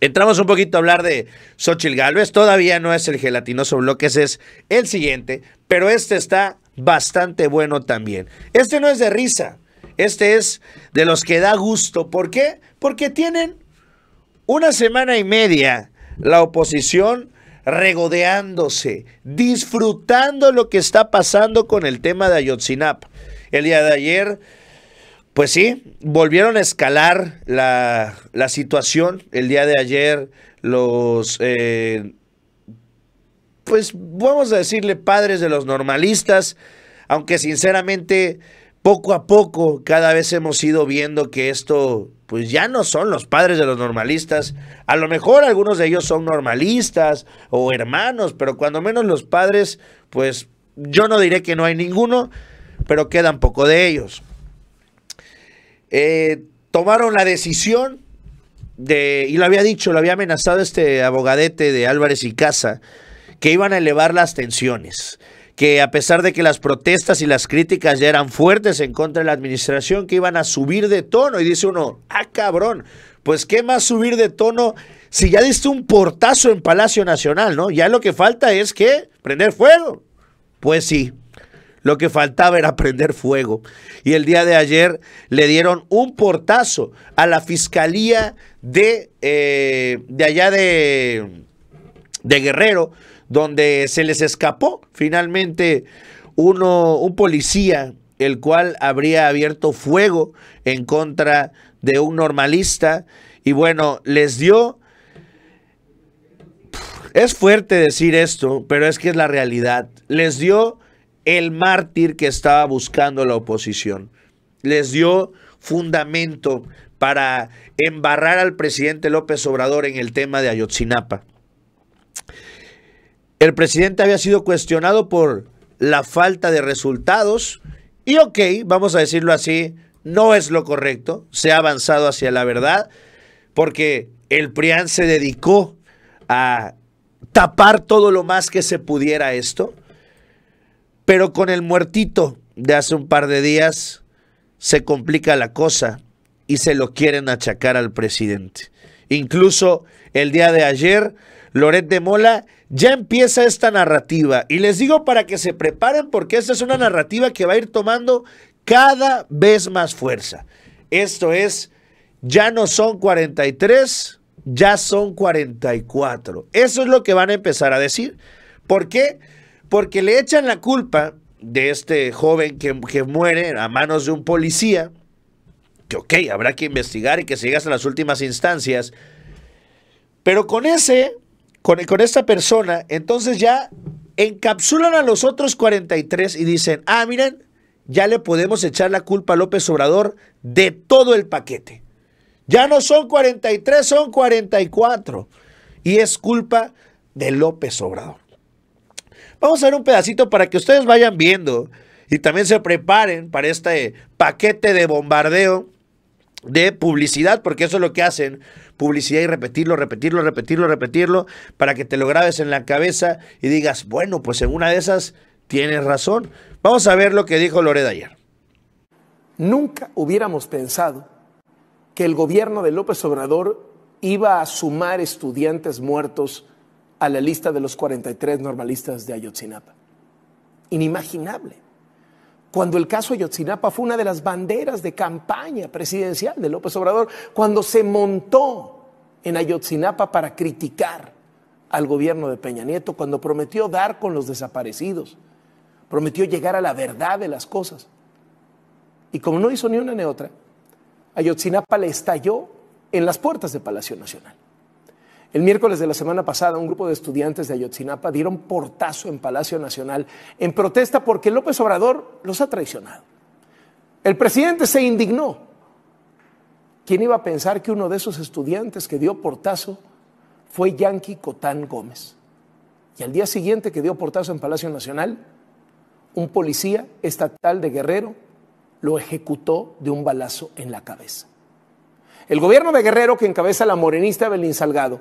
Entramos un poquito a hablar de Xochitl Galvez. Todavía no es el gelatinoso bloque, ese es el siguiente, pero este está bastante bueno también. Este no es de risa, este es de los que da gusto. ¿Por qué? Porque tienen una semana y media la oposición regodeándose, disfrutando lo que está pasando con el tema de Ayotzinapa. El día de ayer pues sí, volvieron a escalar la, situación. El día de ayer los... Eh, pues vamos a decirle padres de los normalistas, aunque sinceramente poco a poco cada vez hemos ido viendo que esto pues ya no son los padres de los normalistas. A lo mejor algunos de ellos son normalistas o hermanos, pero cuando menos los padres, pues yo no diré que no hay ninguno, pero quedan poco de ellos. Eh, tomaron la decisión de, y lo había dicho, lo había amenazado este abogadete de Álvarez y Casa, que iban a elevar las tensiones, que a pesar de que las protestas y las críticas ya eran fuertes en contra de la administración, que iban a subir de tono. Y dice uno, ah, cabrón, pues qué más subir de tono si ya diste un portazo en Palacio Nacional, ¿no? Ya lo que falta es que prender fuego. Pues sí, lo que faltaba era prender fuego. Y el día de ayer le dieron un portazo a la fiscalía de, eh, de allá de, de Guerrero, donde se les escapó finalmente uno, un policía, el cual habría abierto fuego en contra de un normalista. Y bueno, les dio... Es fuerte decir esto, pero es que es la realidad. Les dio el mártir que estaba buscando la oposición. Les dio fundamento para embarrar al presidente López Obrador en el tema de Ayotzinapa. El presidente había sido cuestionado por la falta de resultados y ok, vamos a decirlo así, no es lo correcto, se ha avanzado hacia la verdad porque el PRIAN se dedicó a tapar todo lo más que se pudiera esto pero con el muertito de hace un par de días se complica la cosa y se lo quieren achacar al presidente. Incluso el día de ayer, Loret de Mola ya empieza esta narrativa. Y les digo para que se preparen porque esta es una narrativa que va a ir tomando cada vez más fuerza. Esto es, ya no son 43, ya son 44. Eso es lo que van a empezar a decir. ¿Por qué? Porque porque le echan la culpa de este joven que, muere a manos de un policía, que ok, habrá que investigar y que se llegue las últimas instancias, pero con ese, con, con esta persona, entonces ya encapsulan a los otros 43 y dicen, ah, miren, ya le podemos echar la culpa a López Obrador de todo el paquete. Ya no son 43, son 44. Y es culpa de López Obrador. Vamos a ver un pedacito para que ustedes vayan viendo y también se preparen para este paquete de bombardeo de publicidad, porque eso es lo que hacen, publicidad y repetirlo, repetirlo, repetirlo, repetirlo, para que te lo grabes en la cabeza y digas, bueno, pues en una de esas tienes razón. Vamos a ver lo que dijo Loreda ayer. Nunca hubiéramos pensado que el gobierno de López Obrador iba a sumar estudiantes muertos a la lista de los 43 normalistas de Ayotzinapa. Inimaginable. Cuando el caso Ayotzinapa fue una de las banderas de campaña presidencial de López Obrador, cuando se montó en Ayotzinapa para criticar al gobierno de Peña Nieto, cuando prometió dar con los desaparecidos, prometió llegar a la verdad de las cosas. Y como no hizo ni una ni otra, Ayotzinapa le estalló en las puertas de Palacio Nacional. El miércoles de la semana pasada, un grupo de estudiantes de Ayotzinapa dieron portazo en Palacio Nacional en protesta porque López Obrador los ha traicionado. El presidente se indignó. ¿Quién iba a pensar que uno de esos estudiantes que dio portazo fue Yankee Cotán Gómez? Y al día siguiente que dio portazo en Palacio Nacional, un policía estatal de Guerrero lo ejecutó de un balazo en la cabeza. El gobierno de Guerrero, que encabeza la morenista Belín Salgado,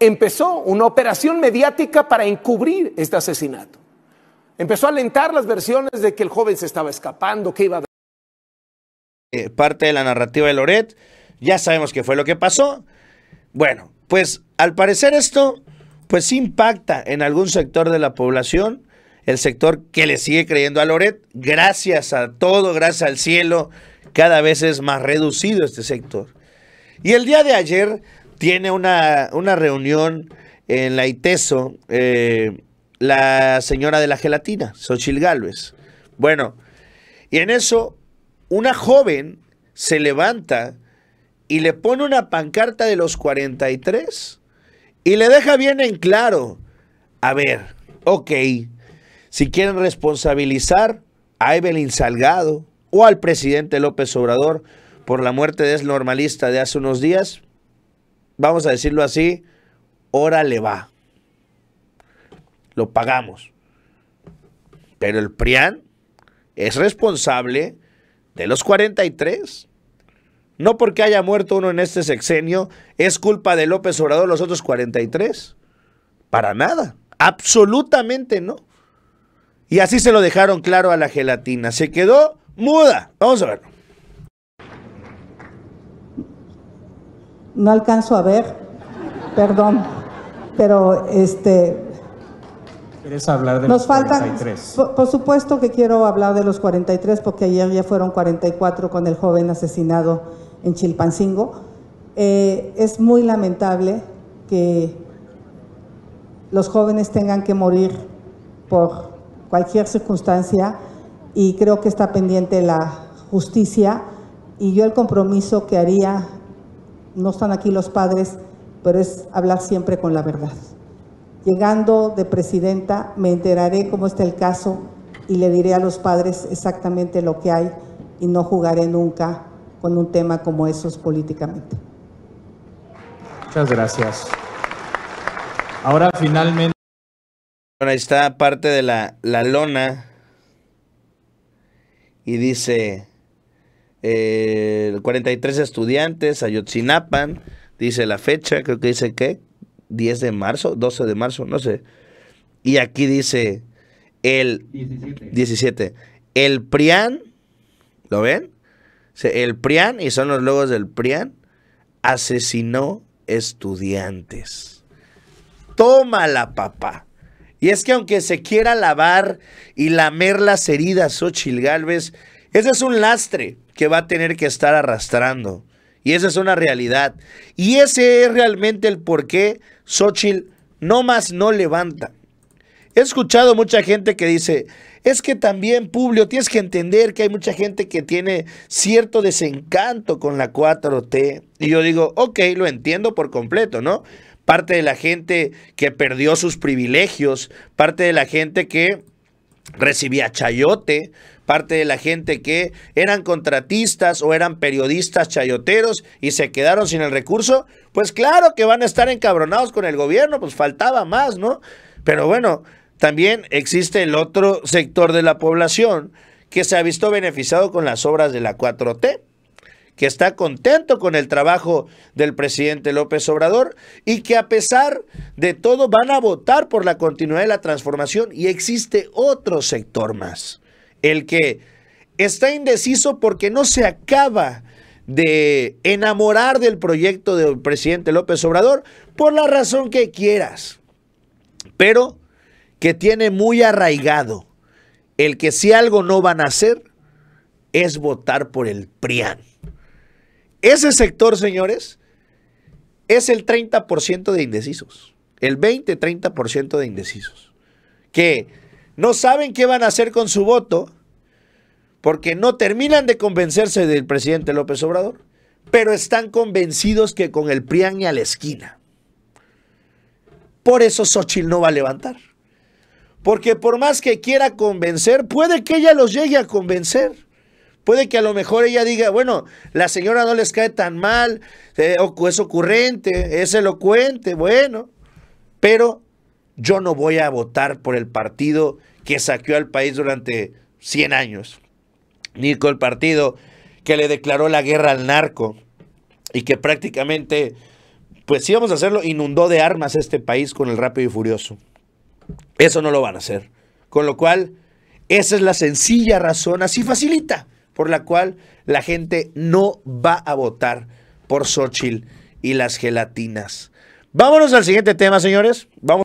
empezó una operación mediática para encubrir este asesinato. Empezó a alentar las versiones de que el joven se estaba escapando, que iba a... Eh, parte de la narrativa de Loret, ya sabemos qué fue lo que pasó. Bueno, pues al parecer esto pues impacta en algún sector de la población, el sector que le sigue creyendo a Loret, gracias a todo, gracias al cielo, cada vez es más reducido este sector. Y el día de ayer tiene una, reunión en la ITESO eh, la señora de la gelatina, Xochil Gálvez. Bueno, y en eso una joven se levanta y le pone una pancarta de los 43 y le deja bien en claro, a ver, ok, si quieren responsabilizar a Evelyn Salgado o al presidente López Obrador por la muerte normalista de hace unos días, vamos a decirlo así, le va. Lo pagamos. Pero el PRIAN es responsable de los 43. No porque haya muerto uno en este sexenio, es culpa de López Obrador los otros 43. Para nada. Absolutamente no. Y así se lo dejaron claro a la gelatina. Se quedó muda. Vamos a verlo. no alcanzo a ver, perdón, pero este... ¿Quieres hablar de los 43? Por, supuesto que quiero hablar de los 43 porque ayer ya fueron 44 con el joven asesinado en Chilpancingo. Eh, es muy lamentable que los jóvenes tengan que morir por cualquier circunstancia y creo que está pendiente la justicia y yo el compromiso que haría no están aquí los padres, pero es hablar siempre con la verdad. Llegando de presidenta, me enteraré cómo está el caso y le diré a los padres exactamente lo que hay y no jugaré nunca con un tema como esos políticamente. Muchas gracias. Ahora finalmente... ahí está parte de la, la lona y dice, 43 estudiantes, Ayotzinapan, dice la fecha, creo que dice que 10 de marzo, 12 de marzo, no sé. Y aquí dice el 17. el PRIAN, ¿lo ven? El PRIAN, y son los logos del PRIAN, asesinó estudiantes. toma la papá. Y es que aunque se quiera lavar y lamer las heridas, o ese es un lastre que va a tener que estar arrastrando. Y esa es una realidad. Y ese es realmente el por qué Xochitl no más no levanta. He escuchado mucha gente que dice, es que también, Publio, tienes que entender que hay mucha gente que tiene cierto desencanto con la 4T. Y yo digo, ok, lo entiendo por completo, ¿no? Parte de la gente que perdió sus privilegios, parte de la gente que recibía chayote, parte de la gente que eran contratistas o eran periodistas chayoteros y se quedaron sin el recurso, pues claro que van a estar encabronados con el gobierno, pues faltaba más, ¿no? Pero bueno, también existe el otro sector de la población que se ha visto beneficiado con las obras de la 4T que está contento con el trabajo del presidente López Obrador y que a pesar de todo van a votar por la continuidad de la transformación y existe otro sector más, el que está indeciso porque no se acaba de enamorar del proyecto del presidente López Obrador por la razón que quieras, pero que tiene muy arraigado el que si algo no van a hacer es votar por el PRIAN. Ese sector, señores, es el 30% de indecisos. El 20-30% de indecisos. Que no saben qué van a hacer con su voto porque no terminan de convencerse del presidente López Obrador, pero están convencidos que con el PRIAN y a la esquina. Por eso Xochitl no va a levantar. Porque por más que quiera convencer, puede que ella los llegue a convencer. Puede que a lo mejor ella diga, bueno, la señora no les cae tan mal, eh, es ocurrente, es elocuente, bueno, pero yo no voy a votar por el partido que saqueó al país durante 100 años, ni con el partido que le declaró la guerra al narco y que prácticamente, pues sí vamos a hacerlo, inundó de armas este país con el rápido y furioso. Eso no lo van a hacer. Con lo cual, esa es la sencilla razón, así facilita por la cual la gente no va a votar por Xochitl y las gelatinas. Vámonos al siguiente tema, señores. Vamos.